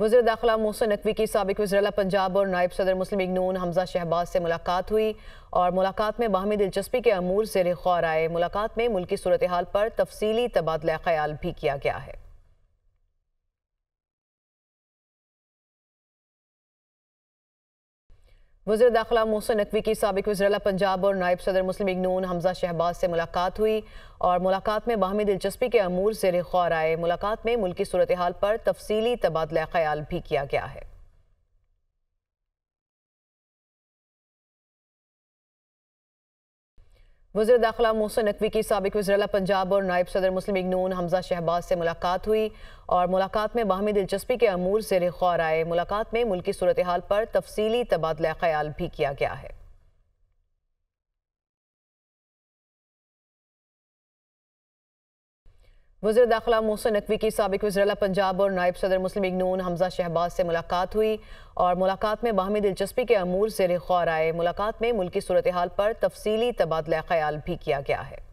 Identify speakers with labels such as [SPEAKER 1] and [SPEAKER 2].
[SPEAKER 1] वजी दाखिला मोहसन नकवी की सबक वजरला पंजाब और नायब सदर मुस्लिम इगनून हमजा शहबाज से मुलाकात हुई और मुलाकात में बाहमी दिलचस्पी के अमूर जेर गौर आए मुलाकात में मुल्की सूरत
[SPEAKER 2] हाल पर तफसली तबादला ख्याल भी किया गया है वजी दाखिला मोहसन नकवी की सबक वजरला पंजाब और नायब सदर मुस्लिम इगनून हमजा शहबाज से मुलाकात हुई
[SPEAKER 1] और मुलाकात में बाहमी दिलचस्पी के अमूर जेर गौर आए मुलाकात में मुल्की सूरत हाल पर तफसली
[SPEAKER 2] तबादला ख्याल भी किया गया है वजर दाखिला मोहसन नकवी की सबक वजरला
[SPEAKER 1] पंजाब और नायब सदर मुस्लिम इगनून हमजा शहबाज से मुलाकात हुई और मुलाकात में बाहमी दिलचस्पी के अमूर जेर गौर आए मुलाकात में मुल्की सूरत हाल पर तफसली तबादला ख्याल भी किया गया
[SPEAKER 2] है वजर दाखिला मोहसिन नकवी की सबक वजरला पंजाब और नायब सदर मुस्लिम
[SPEAKER 1] इगनून हमजा शहबाज से मुलाकात हुई और मुलाकात में बाहमी दिलचस्पी के अमूर जेर गौर आए
[SPEAKER 2] मुलाकात में मुल्की सूरत हाल पर तफसली तबादला ख्याल भी किया गया है